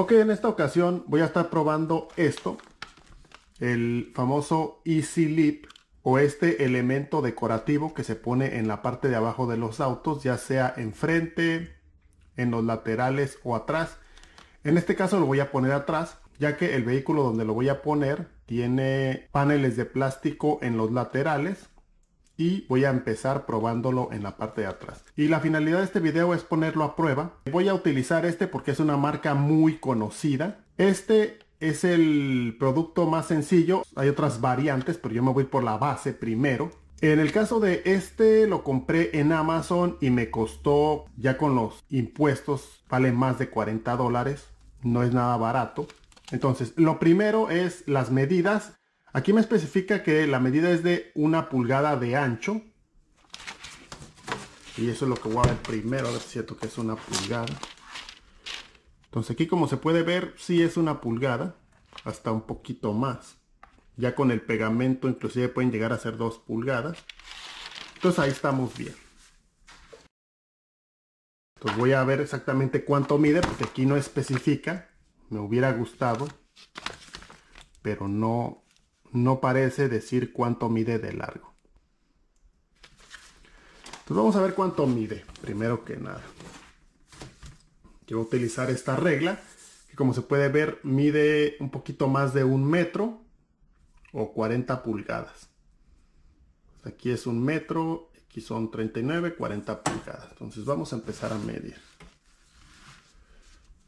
Ok, en esta ocasión voy a estar probando esto, el famoso Easy Lip o este elemento decorativo que se pone en la parte de abajo de los autos, ya sea enfrente, en los laterales o atrás. En este caso lo voy a poner atrás, ya que el vehículo donde lo voy a poner tiene paneles de plástico en los laterales y voy a empezar probándolo en la parte de atrás. Y la finalidad de este video es ponerlo a prueba. Voy a utilizar este porque es una marca muy conocida. Este es el producto más sencillo. Hay otras variantes, pero yo me voy por la base primero. En el caso de este lo compré en Amazon y me costó ya con los impuestos, vale más de 40 dólares. No es nada barato. Entonces, lo primero es las medidas. Aquí me especifica que la medida es de una pulgada de ancho. Y eso es lo que voy a ver primero, a ver si es cierto que es una pulgada. Entonces aquí como se puede ver, sí es una pulgada, hasta un poquito más. Ya con el pegamento inclusive pueden llegar a ser dos pulgadas. Entonces ahí estamos bien. Entonces voy a ver exactamente cuánto mide, porque aquí no especifica. Me hubiera gustado, pero no, no parece decir cuánto mide de largo. Entonces vamos a ver cuánto mide, primero que nada. Yo voy a utilizar esta regla, que como se puede ver, mide un poquito más de un metro o 40 pulgadas. Aquí es un metro, aquí son 39, 40 pulgadas. Entonces vamos a empezar a medir.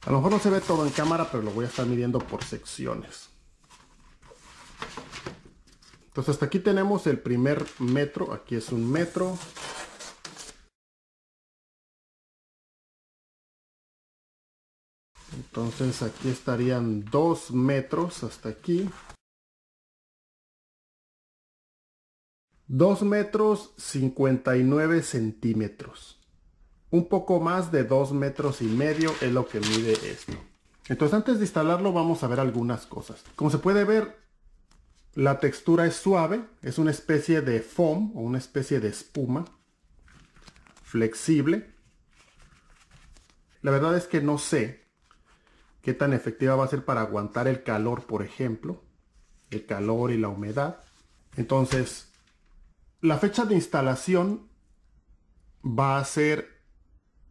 A lo mejor no se ve todo en cámara, pero lo voy a estar midiendo por secciones. Entonces hasta aquí tenemos el primer metro. Aquí es un metro. Entonces aquí estarían dos metros hasta aquí. Dos metros cincuenta y nueve centímetros. Un poco más de dos metros y medio es lo que mide esto. Entonces antes de instalarlo vamos a ver algunas cosas. Como se puede ver, la textura es suave, es una especie de foam o una especie de espuma flexible. La verdad es que no sé qué tan efectiva va a ser para aguantar el calor, por ejemplo, el calor y la humedad. Entonces, la fecha de instalación va a ser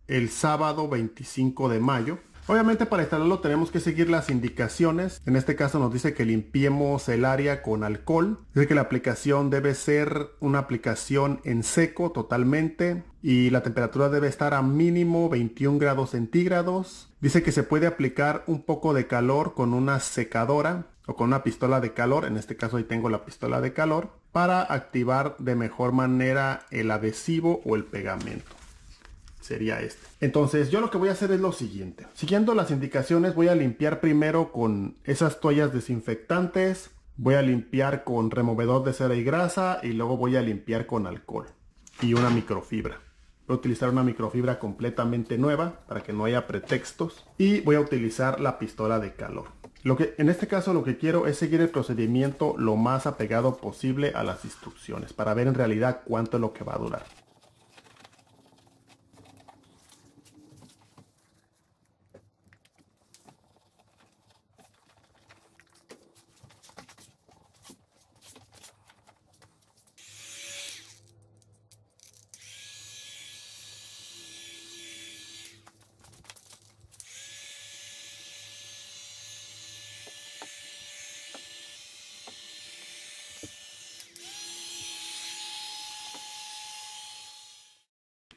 el sábado 25 de mayo Obviamente para instalarlo tenemos que seguir las indicaciones. En este caso nos dice que limpiemos el área con alcohol. Dice que la aplicación debe ser una aplicación en seco totalmente y la temperatura debe estar a mínimo 21 grados centígrados. Dice que se puede aplicar un poco de calor con una secadora o con una pistola de calor. En este caso ahí tengo la pistola de calor para activar de mejor manera el adhesivo o el pegamento sería este. Entonces yo lo que voy a hacer es lo siguiente. Siguiendo las indicaciones voy a limpiar primero con esas toallas desinfectantes. Voy a limpiar con removedor de cera y grasa y luego voy a limpiar con alcohol y una microfibra. Voy a utilizar una microfibra completamente nueva para que no haya pretextos. Y voy a utilizar la pistola de calor. Lo que, en este caso lo que quiero es seguir el procedimiento lo más apegado posible a las instrucciones para ver en realidad cuánto es lo que va a durar.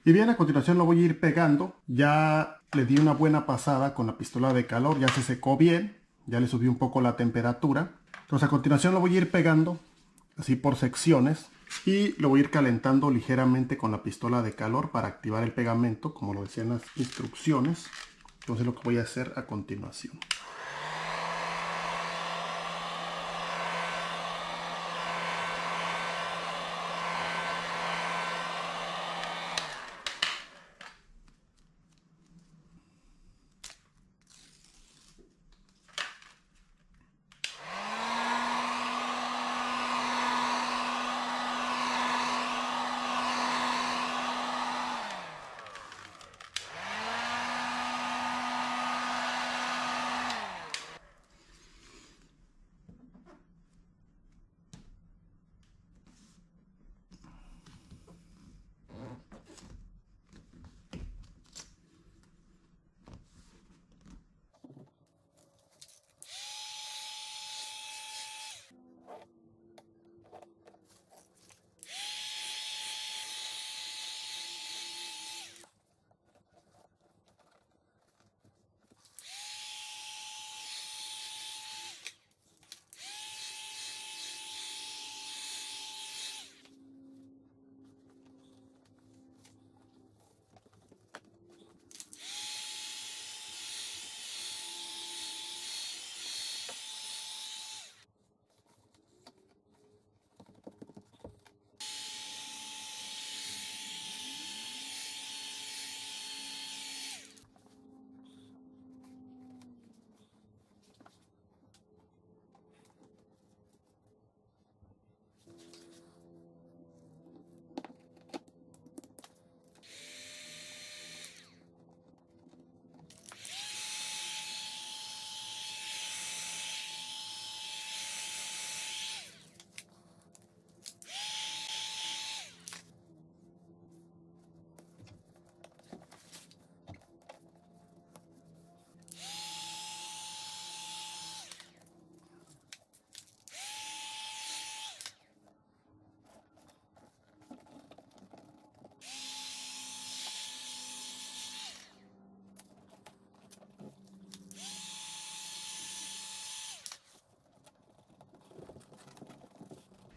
Y bien, a continuación lo voy a ir pegando. Ya le di una buena pasada con la pistola de calor, ya se secó bien. Ya le subí un poco la temperatura. Entonces a continuación lo voy a ir pegando, así por secciones. Y lo voy a ir calentando ligeramente con la pistola de calor para activar el pegamento, como lo decían las instrucciones. Entonces lo que voy a hacer a continuación.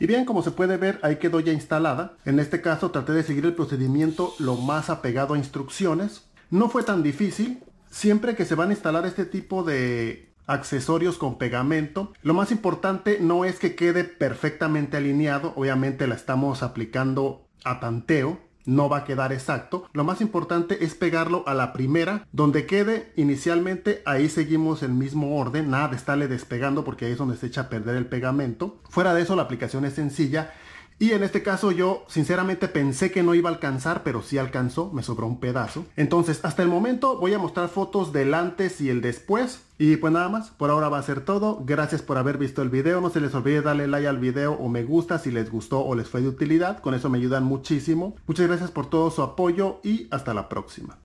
Y bien, como se puede ver, ahí quedó ya instalada. En este caso traté de seguir el procedimiento lo más apegado a instrucciones. No fue tan difícil. Siempre que se van a instalar este tipo de accesorios con pegamento. Lo más importante no es que quede perfectamente alineado, obviamente la estamos aplicando a tanteo, no va a quedar exacto. Lo más importante es pegarlo a la primera, donde quede inicialmente, ahí seguimos el mismo orden, nada de estarle despegando porque ahí es donde se echa a perder el pegamento. Fuera de eso, la aplicación es sencilla y en este caso yo sinceramente pensé que no iba a alcanzar, pero sí alcanzó, me sobró un pedazo. Entonces hasta el momento voy a mostrar fotos del antes y el después. Y pues nada más, por ahora va a ser todo. Gracias por haber visto el video. No se les olvide darle like al video o me gusta si les gustó o les fue de utilidad. Con eso me ayudan muchísimo. Muchas gracias por todo su apoyo y hasta la próxima.